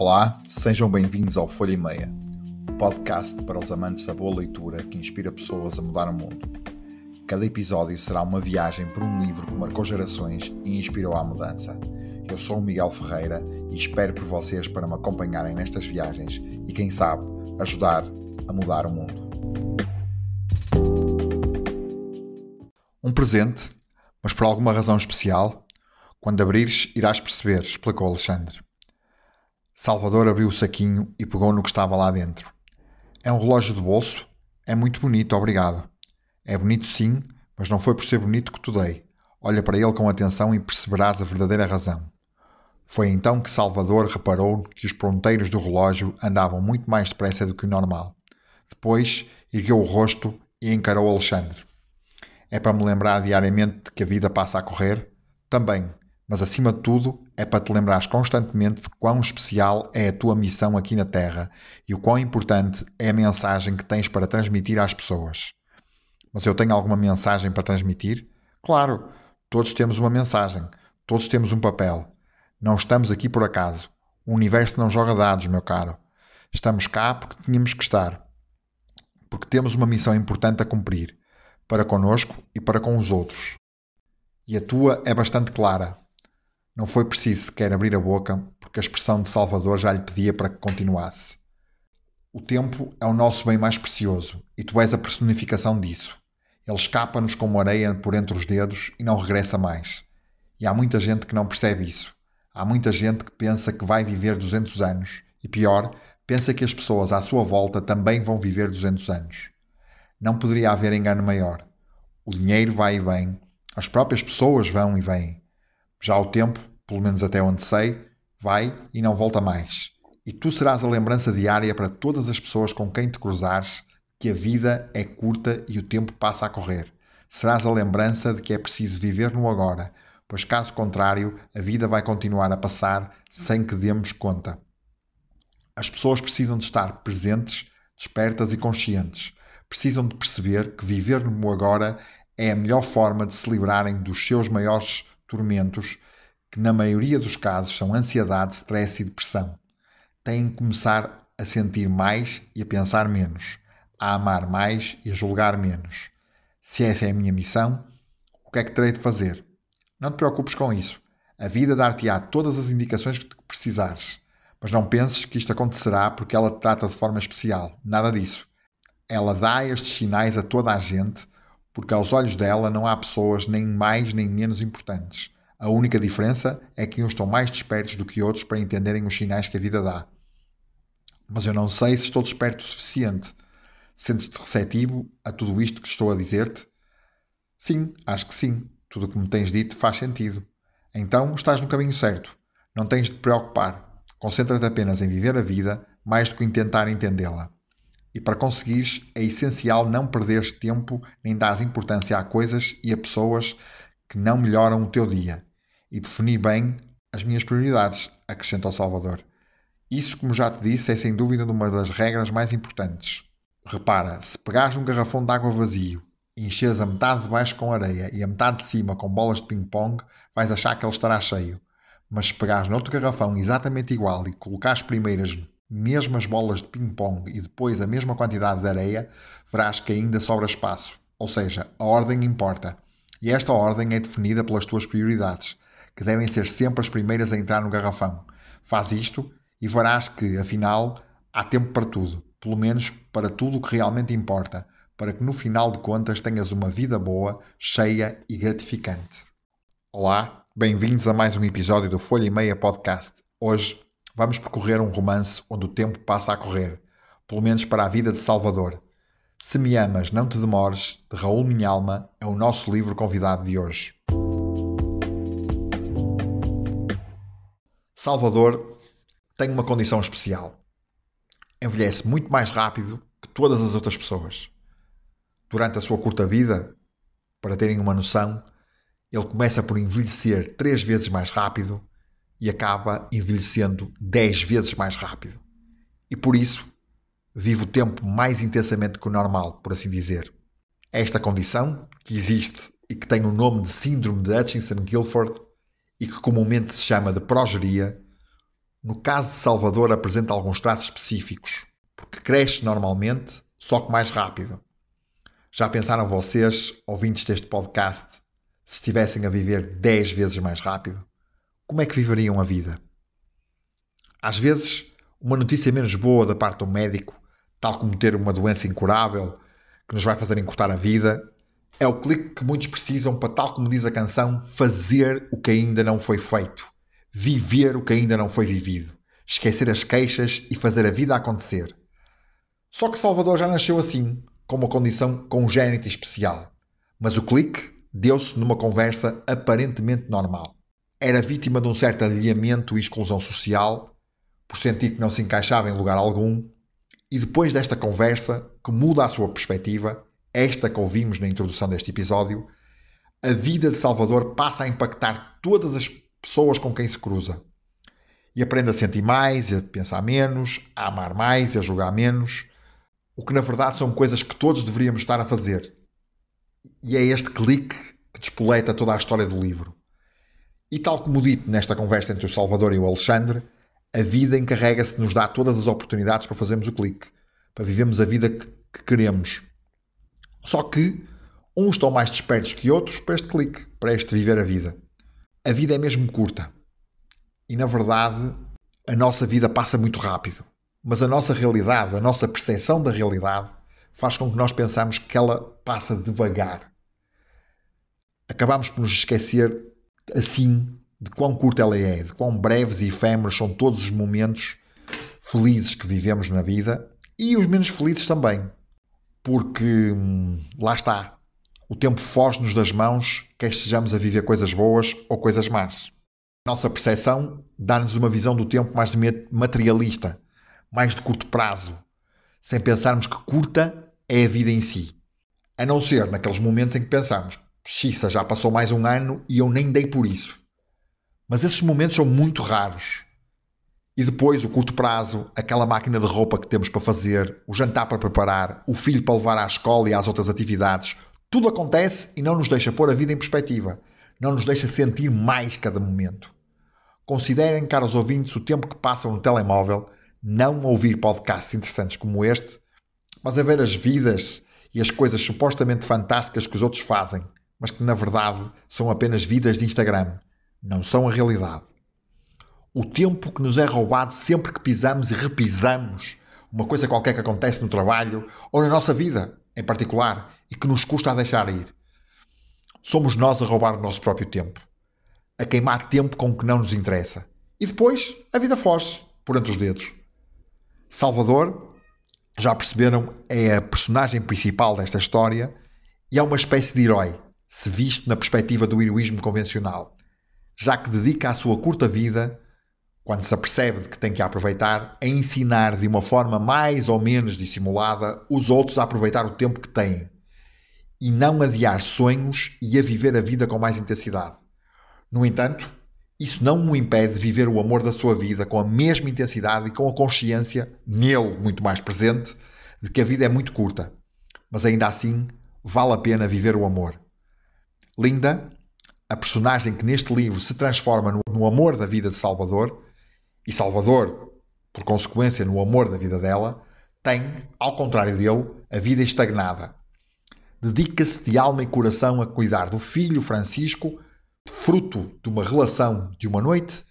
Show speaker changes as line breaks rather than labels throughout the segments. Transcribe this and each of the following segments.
Olá, sejam bem-vindos ao Folha e Meia, o podcast para os amantes da boa leitura que inspira pessoas a mudar o mundo. Cada episódio será uma viagem por um livro que marcou gerações e inspirou à mudança. Eu sou o Miguel Ferreira e espero por vocês para me acompanharem nestas viagens e, quem sabe, ajudar a mudar o mundo. Um presente, mas por alguma razão especial, quando abrires, irás perceber, explicou Alexandre. Salvador abriu o saquinho e pegou no que estava lá dentro. É um relógio de bolso? É muito bonito, obrigado. É bonito sim, mas não foi por ser bonito que te dei. Olha para ele com atenção e perceberás a verdadeira razão. Foi então que Salvador reparou que os ponteiros do relógio andavam muito mais depressa do que o normal. Depois ergueu o rosto e encarou Alexandre. É para me lembrar diariamente de que a vida passa a correr? Também, mas acima de tudo é para te lembrares constantemente de quão especial é a tua missão aqui na Terra e o quão importante é a mensagem que tens para transmitir às pessoas. Mas eu tenho alguma mensagem para transmitir? Claro, todos temos uma mensagem, todos temos um papel. Não estamos aqui por acaso. O universo não joga dados, meu caro. Estamos cá porque tínhamos que estar. Porque temos uma missão importante a cumprir, para conosco e para com os outros. E a tua é bastante clara, não foi preciso sequer abrir a boca, porque a expressão de Salvador já lhe pedia para que continuasse. O tempo é o nosso bem mais precioso, e tu és a personificação disso. Ele escapa-nos como areia por entre os dedos e não regressa mais. E há muita gente que não percebe isso. Há muita gente que pensa que vai viver 200 anos e, pior, pensa que as pessoas à sua volta também vão viver 200 anos. Não poderia haver engano maior. O dinheiro vai e vem, as próprias pessoas vão e vêm. Já o tempo, pelo menos até onde sei, vai e não volta mais. E tu serás a lembrança diária para todas as pessoas com quem te cruzares que a vida é curta e o tempo passa a correr. Serás a lembrança de que é preciso viver no agora, pois caso contrário, a vida vai continuar a passar sem que demos conta. As pessoas precisam de estar presentes, despertas e conscientes. Precisam de perceber que viver no agora é a melhor forma de se livrarem dos seus maiores tormentos, que na maioria dos casos são ansiedade, stress e depressão. Têm que começar a sentir mais e a pensar menos, a amar mais e a julgar menos. Se essa é a minha missão, o que é que terei de fazer? Não te preocupes com isso. A vida dar-te-á todas as indicações que precisares. Mas não penses que isto acontecerá porque ela te trata de forma especial. Nada disso. Ela dá estes sinais a toda a gente porque aos olhos dela não há pessoas nem mais nem menos importantes. A única diferença é que uns estão mais despertos do que outros para entenderem os sinais que a vida dá. Mas eu não sei se estou desperto o suficiente. Sentes-te receptivo a tudo isto que estou a dizer-te? Sim, acho que sim. Tudo o que me tens dito faz sentido. Então estás no caminho certo. Não tens de te preocupar. Concentra-te apenas em viver a vida mais do que em tentar entendê-la. E para conseguires, é essencial não perderes tempo nem dares importância a coisas e a pessoas que não melhoram o teu dia. E definir bem as minhas prioridades, acrescenta o Salvador. Isso, como já te disse, é sem dúvida uma das regras mais importantes. Repara, se pegares um garrafão de água vazio e encheres a metade de baixo com areia e a metade de cima com bolas de ping-pong, vais achar que ele estará cheio. Mas se pegares noutro garrafão exatamente igual e colocares primeiras mesmas bolas de ping-pong e depois a mesma quantidade de areia, verás que ainda sobra espaço. Ou seja, a ordem importa. E esta ordem é definida pelas tuas prioridades, que devem ser sempre as primeiras a entrar no garrafão. Faz isto e verás que, afinal, há tempo para tudo, pelo menos para tudo o que realmente importa, para que no final de contas tenhas uma vida boa, cheia e gratificante. Olá, bem-vindos a mais um episódio do Folha e Meia Podcast. Hoje vamos percorrer um romance onde o tempo passa a correr, pelo menos para a vida de Salvador. Se me amas, não te demores, de Raul Minha Alma, é o nosso livro convidado de hoje. Salvador tem uma condição especial. Envelhece muito mais rápido que todas as outras pessoas. Durante a sua curta vida, para terem uma noção, ele começa por envelhecer três vezes mais rápido e acaba envelhecendo 10 vezes mais rápido. E por isso, vive o tempo mais intensamente que o normal, por assim dizer. Esta condição, que existe e que tem o nome de Síndrome de Hutchinson-Gilford e que comumente se chama de progeria, no caso de Salvador apresenta alguns traços específicos, porque cresce normalmente, só que mais rápido. Já pensaram vocês, ouvintes deste podcast, se estivessem a viver 10 vezes mais rápido? como é que viveriam a vida? Às vezes, uma notícia menos boa da parte do médico, tal como ter uma doença incurável que nos vai fazer encurtar a vida, é o clique que muitos precisam para, tal como diz a canção, fazer o que ainda não foi feito, viver o que ainda não foi vivido, esquecer as queixas e fazer a vida acontecer. Só que Salvador já nasceu assim, com uma condição congénita especial. Mas o clique deu-se numa conversa aparentemente normal era vítima de um certo alheamento e exclusão social, por sentir que não se encaixava em lugar algum, e depois desta conversa, que muda a sua perspectiva, esta que ouvimos na introdução deste episódio, a vida de Salvador passa a impactar todas as pessoas com quem se cruza. E aprende a sentir mais, a pensar menos, a amar mais, a julgar menos, o que na verdade são coisas que todos deveríamos estar a fazer. E é este clique que despoleta toda a história do livro. E tal como dito nesta conversa entre o Salvador e o Alexandre, a vida encarrega-se de nos dar todas as oportunidades para fazermos o clique, para vivermos a vida que, que queremos. Só que uns estão mais despertos que outros para este clique, para este viver a vida. A vida é mesmo curta. E na verdade, a nossa vida passa muito rápido. Mas a nossa realidade, a nossa percepção da realidade, faz com que nós pensamos que ela passa devagar. Acabamos por nos esquecer assim de quão curta ela é, de quão breves e efêmeros são todos os momentos felizes que vivemos na vida e os menos felizes também. Porque hum, lá está, o tempo foge-nos das mãos, quer estejamos a viver coisas boas ou coisas más. Nossa percepção dá-nos uma visão do tempo mais materialista, mais de curto prazo, sem pensarmos que curta é a vida em si. A não ser naqueles momentos em que pensamos, Xiça, já passou mais um ano e eu nem dei por isso. Mas esses momentos são muito raros. E depois, o curto prazo, aquela máquina de roupa que temos para fazer, o jantar para preparar, o filho para levar à escola e às outras atividades, tudo acontece e não nos deixa pôr a vida em perspectiva. Não nos deixa sentir mais cada momento. Considerem, caros ouvintes, o tempo que passam no telemóvel, não ouvir podcasts interessantes como este, mas a ver as vidas e as coisas supostamente fantásticas que os outros fazem, mas que na verdade são apenas vidas de Instagram, não são a realidade. O tempo que nos é roubado sempre que pisamos e repisamos uma coisa qualquer que acontece no trabalho ou na nossa vida em particular e que nos custa a deixar ir. Somos nós a roubar o nosso próprio tempo, a queimar tempo com o que não nos interessa. E depois a vida foge por entre os dedos. Salvador, já perceberam, é a personagem principal desta história e é uma espécie de herói se visto na perspectiva do heroísmo convencional, já que dedica a sua curta vida, quando se apercebe de que tem que a aproveitar, a ensinar de uma forma mais ou menos dissimulada os outros a aproveitar o tempo que têm e não adiar sonhos e a viver a vida com mais intensidade. No entanto, isso não o impede de viver o amor da sua vida com a mesma intensidade e com a consciência, nele muito mais presente, de que a vida é muito curta. Mas ainda assim, vale a pena viver o amor. Linda, a personagem que neste livro se transforma no, no amor da vida de Salvador, e Salvador, por consequência, no amor da vida dela, tem, ao contrário dele, a vida estagnada. Dedica-se de alma e coração a cuidar do filho Francisco, fruto de uma relação de uma noite,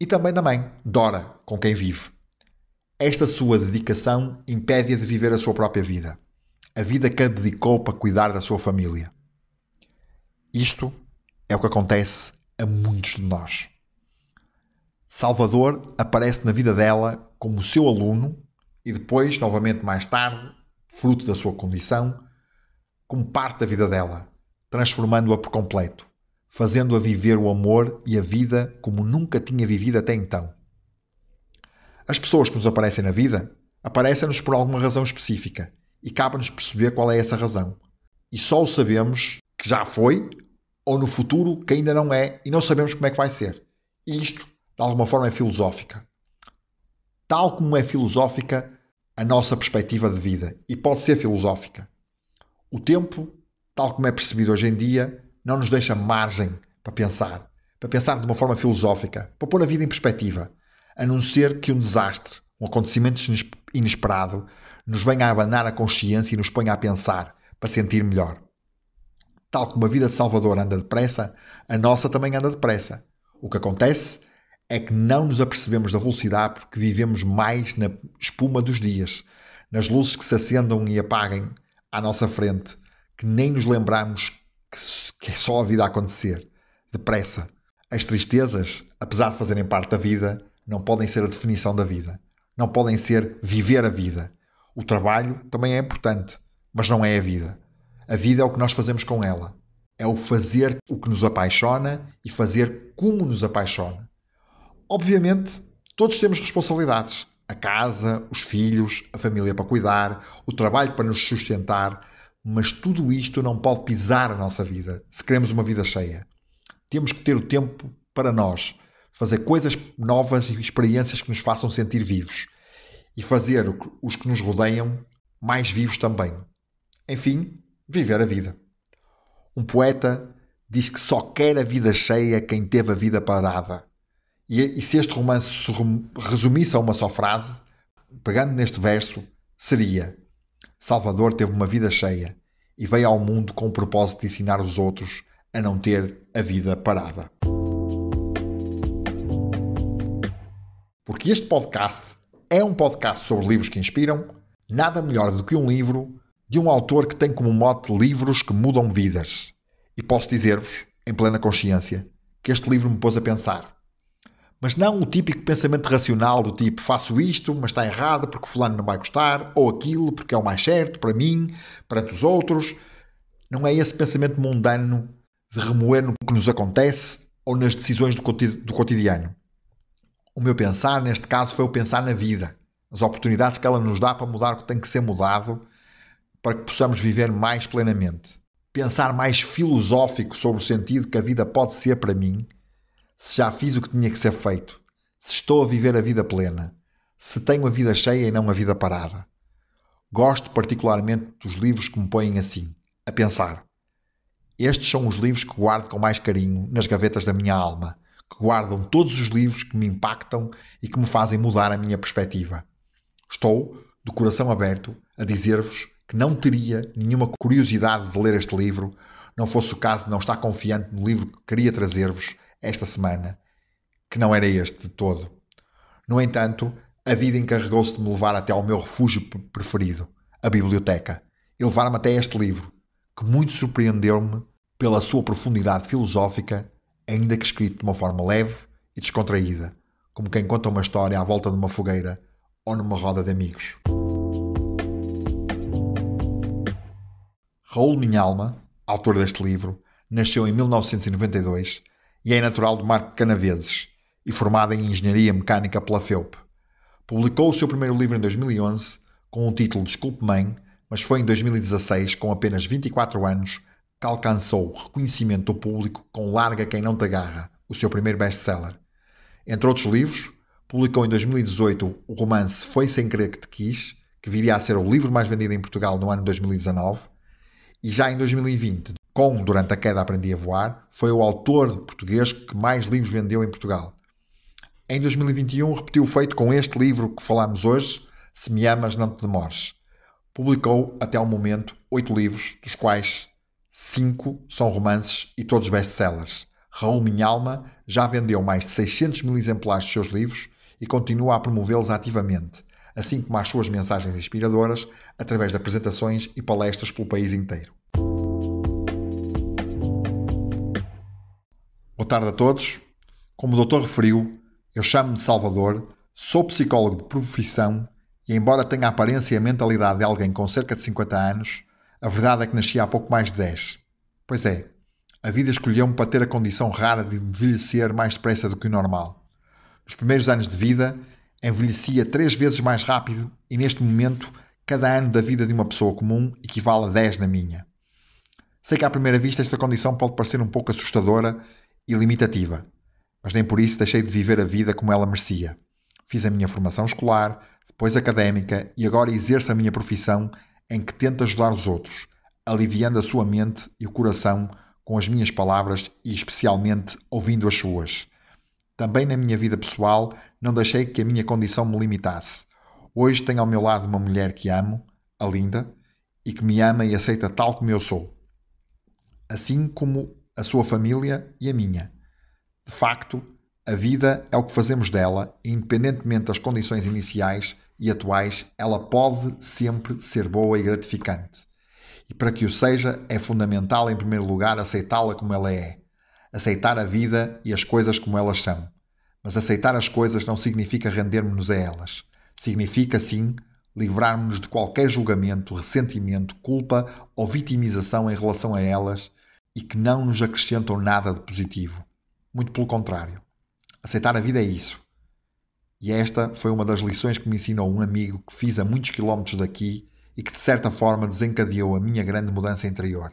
e também da mãe, Dora, com quem vive. Esta sua dedicação impede-a de viver a sua própria vida, a vida que a dedicou para cuidar da sua família. Isto é o que acontece a muitos de nós. Salvador aparece na vida dela como seu aluno e depois, novamente mais tarde, fruto da sua condição, como parte da vida dela, transformando-a por completo, fazendo-a viver o amor e a vida como nunca tinha vivido até então. As pessoas que nos aparecem na vida aparecem-nos por alguma razão específica e cabe-nos perceber qual é essa razão. E só o sabemos que já foi ou no futuro que ainda não é e não sabemos como é que vai ser. E isto, de alguma forma, é filosófica. Tal como é filosófica a nossa perspectiva de vida, e pode ser filosófica. O tempo, tal como é percebido hoje em dia, não nos deixa margem para pensar, para pensar de uma forma filosófica, para pôr a vida em perspectiva, a não ser que um desastre, um acontecimento inesperado, nos venha a abanar a consciência e nos ponha a pensar, para sentir melhor. Tal como a vida de Salvador anda depressa, a nossa também anda depressa. O que acontece é que não nos apercebemos da velocidade porque vivemos mais na espuma dos dias, nas luzes que se acendam e apaguem à nossa frente, que nem nos lembramos que, que é só a vida a acontecer, depressa. As tristezas, apesar de fazerem parte da vida, não podem ser a definição da vida. Não podem ser viver a vida. O trabalho também é importante, mas não é a vida. A vida é o que nós fazemos com ela. É o fazer o que nos apaixona e fazer como nos apaixona. Obviamente, todos temos responsabilidades. A casa, os filhos, a família para cuidar, o trabalho para nos sustentar. Mas tudo isto não pode pisar a nossa vida se queremos uma vida cheia. Temos que ter o tempo para nós, fazer coisas novas e experiências que nos façam sentir vivos e fazer os que nos rodeiam mais vivos também. Enfim, viver a vida. Um poeta diz que só quer a vida cheia quem teve a vida parada. E, e se este romance se resumisse a uma só frase, pegando neste verso, seria: Salvador teve uma vida cheia e veio ao mundo com o propósito de ensinar os outros a não ter a vida parada. Porque este podcast é um podcast sobre livros que inspiram, nada melhor do que um livro de um autor que tem como mote livros que mudam vidas. E posso dizer-vos, em plena consciência, que este livro me pôs a pensar. Mas não o típico pensamento racional do tipo faço isto, mas está errado porque fulano não vai gostar, ou aquilo porque é o mais certo para mim, perante os outros. Não é esse pensamento mundano de remoer no que nos acontece ou nas decisões do, cotidiano. O meu pensar, neste caso, foi o pensar na vida, as oportunidades que ela nos dá para mudar o que tem que ser mudado para que possamos viver mais plenamente. Pensar mais filosófico sobre o sentido que a vida pode ser para mim, se já fiz o que tinha que ser feito, se estou a viver a vida plena, se tenho a vida cheia e não a vida parada. Gosto particularmente dos livros que me põem assim, a pensar. Estes são os livros que guardo com mais carinho nas gavetas da minha alma, que guardam todos os livros que me impactam e que me fazem mudar a minha perspectiva. Estou, do coração aberto, a dizer-vos que não teria nenhuma curiosidade de ler este livro, não fosse o caso de não estar confiante no livro que queria trazer-vos esta semana, que não era este de todo. No entanto, a vida encarregou-se de me levar até ao meu refúgio preferido, a biblioteca, e levar-me até este livro, que muito surpreendeu-me pela sua profundidade filosófica, ainda que escrito de uma forma leve e descontraída, como quem conta uma história à volta de uma fogueira ou numa roda de amigos. Raul Minhalma, autor deste livro, nasceu em 1992 e é natural de Marco Canaveses e formado em Engenharia Mecânica pela FEUP. Publicou o seu primeiro livro em 2011 com o título Desculpe Mãe, mas foi em 2016, com apenas 24 anos, que alcançou o reconhecimento do público com Larga Quem Não Te Agarra, o seu primeiro best-seller. Entre outros livros, publicou em 2018 o romance Foi Sem Querer Que Te Quis, que viria a ser o livro mais vendido em Portugal no ano 2019, e já em 2020, com Durante a Queda Aprendi a Voar, foi o autor português que mais livros vendeu em Portugal. Em 2021 repetiu o feito com este livro que falámos hoje, Se Me Amas Não Te Demores. Publicou até ao momento oito livros, dos quais cinco são romances e todos best-sellers. Raul Minhalma já vendeu mais de 600 mil exemplares de seus livros e continua a promovê-los ativamente assim como às suas mensagens inspiradoras, através de apresentações e palestras pelo país inteiro. Boa tarde a todos. Como o doutor referiu, eu chamo-me Salvador, sou psicólogo de profissão e, embora tenha a aparência e a mentalidade de alguém com cerca de 50 anos, a verdade é que nasci há pouco mais de 10. Pois é, a vida escolheu-me para ter a condição rara de envelhecer mais depressa do que o normal. Nos primeiros anos de vida, envelhecia três vezes mais rápido e neste momento cada ano da vida de uma pessoa comum equivale a 10 na minha. Sei que à primeira vista esta condição pode parecer um pouco assustadora e limitativa, mas nem por isso deixei de viver a vida como ela merecia. Fiz a minha formação escolar, depois académica e agora exerço a minha profissão em que tento ajudar os outros, aliviando a sua mente e o coração com as minhas palavras e especialmente ouvindo as suas. Também na minha vida pessoal, não deixei que a minha condição me limitasse. Hoje tenho ao meu lado uma mulher que amo, a Linda, e que me ama e aceita tal como eu sou. Assim como a sua família e a minha. De facto, a vida é o que fazemos dela, e independentemente das condições iniciais e atuais, ela pode sempre ser boa e gratificante. E para que o seja, é fundamental, em primeiro lugar, aceitá-la como ela é aceitar a vida e as coisas como elas são. Mas aceitar as coisas não significa rendermos-nos a elas. Significa, sim, livrar nos de qualquer julgamento, ressentimento, culpa ou vitimização em relação a elas e que não nos acrescentam nada de positivo. Muito pelo contrário. Aceitar a vida é isso. E esta foi uma das lições que me ensinou um amigo que fiz a muitos quilómetros daqui e que de certa forma desencadeou a minha grande mudança interior.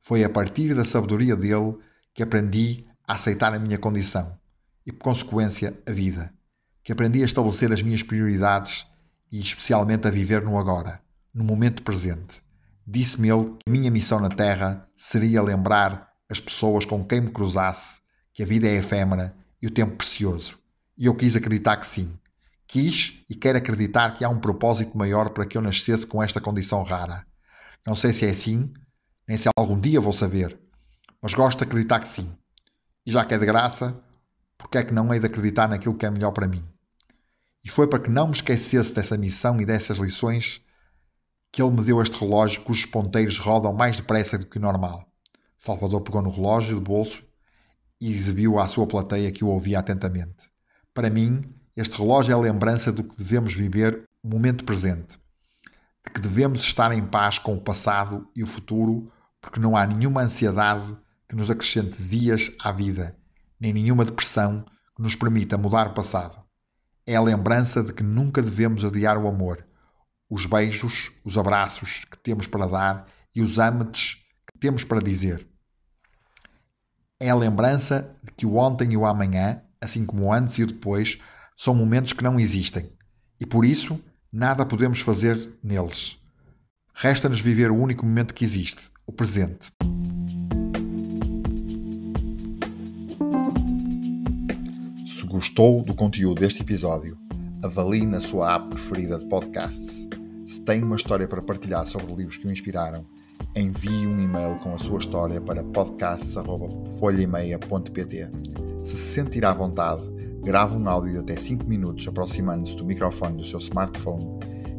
Foi a partir da sabedoria dele que aprendi a aceitar a minha condição e, por consequência, a vida, que aprendi a estabelecer as minhas prioridades e, especialmente, a viver no agora, no momento presente. Disse-me ele que a minha missão na Terra seria lembrar as pessoas com quem me cruzasse que a vida é efêmera e o tempo precioso. E eu quis acreditar que sim. Quis e quero acreditar que há um propósito maior para que eu nascesse com esta condição rara. Não sei se é assim, nem se algum dia vou saber, mas gosto de acreditar que sim. E já que é de graça, porque é que não hei de acreditar naquilo que é melhor para mim? E foi para que não me esquecesse dessa missão e dessas lições que ele me deu este relógio cujos ponteiros rodam mais depressa do que o normal. Salvador pegou no relógio do bolso e exibiu à sua plateia que o ouvia atentamente. Para mim, este relógio é a lembrança do que devemos viver o momento presente, de que devemos estar em paz com o passado e o futuro, porque não há nenhuma ansiedade que nos acrescente dias à vida, nem nenhuma depressão que nos permita mudar o passado. É a lembrança de que nunca devemos adiar o amor, os beijos, os abraços que temos para dar e os amantes que temos para dizer. É a lembrança de que o ontem e o amanhã, assim como o antes e o depois, são momentos que não existem e por isso nada podemos fazer neles. Resta-nos viver o único momento que existe, o presente. gostou do conteúdo deste episódio, avalie na sua app preferida de podcasts. Se tem uma história para partilhar sobre livros que o inspiraram, envie um e-mail com a sua história para podcasts.folhaemeia.pt. Se se sentir à vontade, grave um áudio de até 5 minutos aproximando-se do microfone do seu smartphone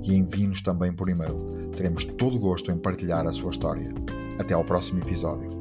e envie-nos também por e-mail. Teremos todo o gosto em partilhar a sua história. Até ao próximo episódio.